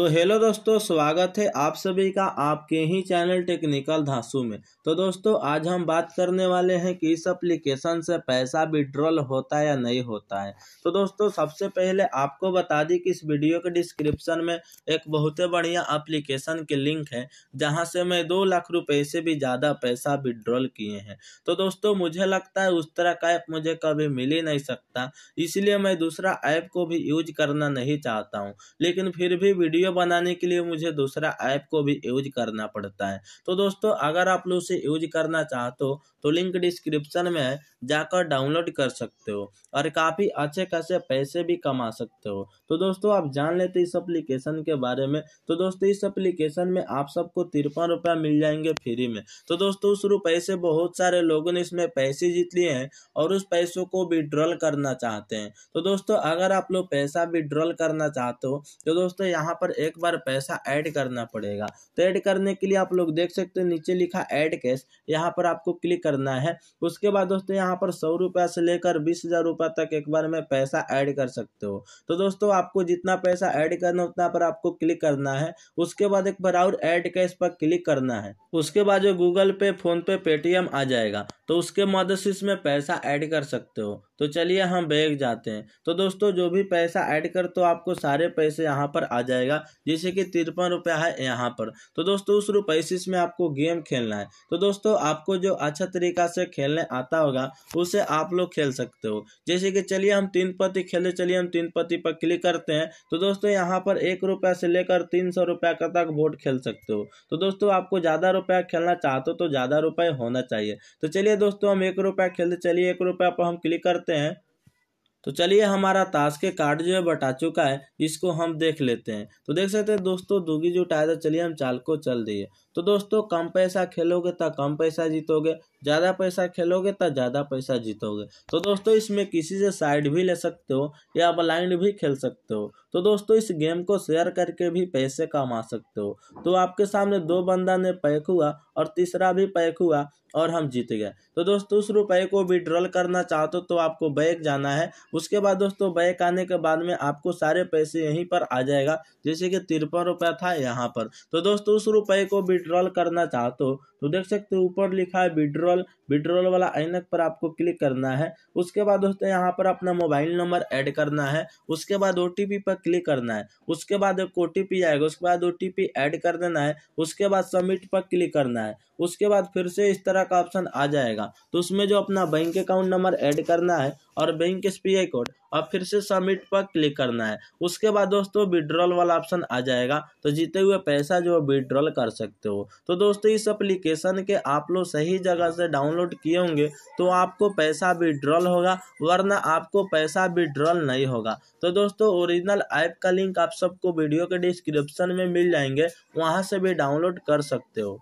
तो हेलो दोस्तों स्वागत है आप सभी का आपके ही चैनल टेक्निकल धासु में तो दोस्तों आज हम बात करने वाले हैं कि इस एप्लीकेशन से पैसा विड्रॉल होता है या नहीं होता है तो दोस्तों सबसे पहले आपको बता दी कि इस वीडियो के डिस्क्रिप्शन में एक बहुत ही बढ़िया एप्लीकेशन के लिंक है जहाँ से मैं दो लाख रुपये से भी ज़्यादा पैसा विड्रॉल किए हैं तो दोस्तों मुझे लगता है उस तरह का ऐप मुझे कभी मिल ही नहीं सकता इसलिए मैं दूसरा ऐप को भी यूज करना नहीं चाहता हूँ लेकिन फिर भी वीडियो वीडियो बनाने के लिए मुझे दूसरा ऐप को भी यूज करना पड़ता है तो दोस्तों अगर आप लोग उसे यूज करना चाहते हो तो लिंक डिस्क्रिप्शन में जाकर डाउनलोड कर सकते हो और काफ़ी अच्छे खासे पैसे भी कमा सकते हो तो दोस्तों आप जान लेते इस अप्लीकेशन के बारे में तो दोस्तों इस अप्लीकेशन में आप सबको तिरपन रुपया मिल जाएंगे फ्री में तो दोस्तों उस रुपये से बहुत सारे लोगों ने इसमें पैसे जीत लिए हैं और उस पैसों को विड्रॉल करना चाहते हैं तो दोस्तों अगर आप लोग पैसा विड्रॉल करना चाहते हो तो दोस्तों यहाँ पर पर एक बार पैसा ऐड करना पड़ेगा तो ऐड करने के लिए आप लोग देख सकते हैं नीचे लिखा ऐड कैश यहाँ पर आपको क्लिक करना है उसके बाद दोस्तों यहाँ पर सौ रुपये से लेकर बीस हज़ार रुपये तक एक बार में पैसा ऐड कर सकते हो तो दोस्तों आपको जितना पैसा ऐड करना उतना पर आपको क्लिक करना है उसके बाद एक बार और ऐड कैश पर क्लिक करना है उसके बाद जो गूगल पे फोन पे पेटीएम आ जाएगा तो उसके मदद से इसमें पैसा ऐड कर सकते हो तो चलिए हम बैग जाते हैं तो दोस्तों जो भी पैसा ऐड कर तो आपको सारे पैसे यहाँ पर आ जाएगा जैसे कि तिरपन रुपया है यहाँ पर तो दोस्तों उस रुपये में आपको गेम खेलना है तो दोस्तों आपको जो अच्छा तरीका से खेलने आता होगा उसे आप लोग खेल सकते हो जैसे कि चलिए हम तीन पति खेले चलिए हम तीन पति पर क्लिक करते हैं तो दोस्तों यहाँ पर एक रुपया से लेकर तीन सौ रुपया का तक बोर्ड खेल सकते हो तो दोस्तों आपको ज़्यादा रुपया खेलना चाहते हो तो ज़्यादा रुपये होना चाहिए तो चलिए दोस्तों हम एक रुपया खेलते चलिए एक रुपया पर हम क्लिक करते सकते हैं तो चलिए हमारा ताश के कार्ड जो है बटा चुका है इसको हम देख लेते हैं तो देख सकते हैं दोस्तों दुगी उठाया था चलिए हम चाल को चल दिए तो दोस्तों कम पैसा खेलोगे तो कम पैसा जीतोगे ज़्यादा पैसा खेलोगे तो ज़्यादा पैसा जीतोगे तो दोस्तों इसमें किसी से साइड भी ले सकते हो या ब्लाइंड भी खेल सकते हो तो दोस्तों इस गेम को शेयर करके भी पैसे कमा सकते हो तो आपके सामने दो बंदा ने पैक हुआ और तीसरा भी पैक हुआ और हम जीत गए तो दोस्तों उस रुपए को विड्रॉल करना चाहते हो तो आपको बैक जाना है उसके बाद दोस्तों बैक आने के बाद में आपको सारे पैसे यहीं पर आ जाएगा जैसे कि तिरपन रुपया था यहाँ पर तो दोस्तों उस रुपए को विड्रॉल करना चाहते हो तो देख सकते हो ऊपर लिखा है विड्रॉल विड्रॉल वाला आइनक पर आपको क्लिक करना है उसके बाद दोस्तों यहाँ पर अपना मोबाइल नंबर ऐड करना है उसके बाद ओ पर क्लिक करना है उसके बाद एक ओ आएगा उसके बाद ओ ऐड कर देना है उसके बाद सबमिट पर क्लिक करना है उसके बाद फिर से इस तरह का ऑप्शन आ जाएगा तो उसमें जो अपना बैंक अकाउंट नंबर ऐड करना है और बैंक एस कोड अब फिर से सबमिट पर क्लिक करना है उसके बाद दोस्तों विड्रॉल वाला ऑप्शन आ जाएगा तो जीते हुए पैसा जो है विड्रॉल कर सकते हो तो दोस्तों इस अप्लीकेशन के आप लोग सही जगह से डाउनलोड किए होंगे तो आपको पैसा विड्रॉल होगा वरना आपको पैसा विड्रॉल नहीं होगा तो दोस्तों ओरिजिनल ऐप का लिंक आप सबको वीडियो के डिस्क्रिप्शन में मिल जाएंगे वहाँ से भी डाउनलोड कर सकते हो